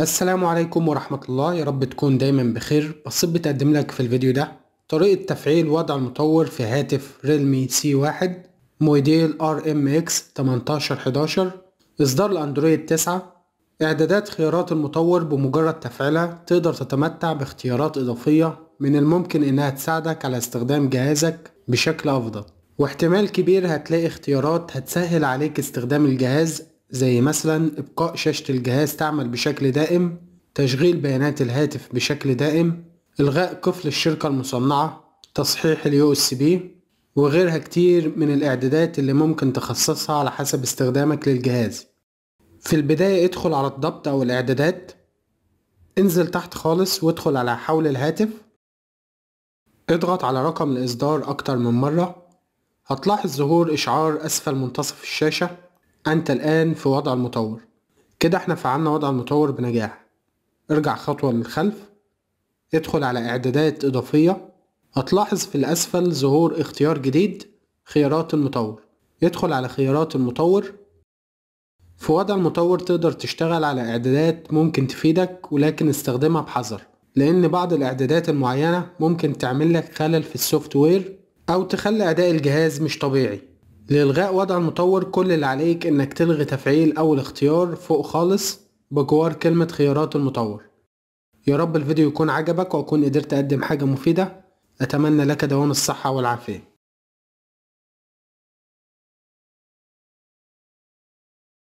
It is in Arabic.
السلام عليكم ورحمة الله يا رب تكون دايما بخير بصيب بتقدم لك في الفيديو ده طريقة تفعيل وضع المطور في هاتف ريلمي سي واحد موديل ار ام اكس 1811 اصدار الاندرويد 9 اعدادات خيارات المطور بمجرد تفعيلها تقدر تتمتع باختيارات اضافية من الممكن انها تساعدك على استخدام جهازك بشكل افضل واحتمال كبير هتلاقي اختيارات هتسهل عليك استخدام الجهاز زي مثلا إبقاء شاشة الجهاز تعمل بشكل دائم تشغيل بيانات الهاتف بشكل دائم إلغاء قفل الشركة المصنعة تصحيح اليو اس بي وغيرها كتير من الإعدادات اللي ممكن تخصصها على حسب استخدامك للجهاز في البداية ادخل على الضبط أو الإعدادات انزل تحت خالص وادخل على حول الهاتف اضغط على رقم الإصدار أكتر من مرة هتلاحظ ظهور إشعار أسفل منتصف الشاشة أنت الآن في وضع المطور كده احنا فعلنا وضع المطور بنجاح ارجع خطوة للخلف ادخل على إعدادات إضافية هتلاحظ في الأسفل ظهور اختيار جديد خيارات المطور ادخل على خيارات المطور في وضع المطور تقدر تشتغل على إعدادات ممكن تفيدك ولكن استخدمها بحذر لأن بعض الإعدادات المعينة ممكن تعمل لك خلل في السوفت وير أو تخلي أداء الجهاز مش طبيعي لإلغاء وضع المطور كل اللي عليك إنك تلغي تفعيل أول اختيار فوق خالص بجوار كلمة خيارات المطور يا رب الفيديو يكون عجبك وأكون قدرت أقدم حاجة مفيدة أتمنى لك دوام الصحة والعافية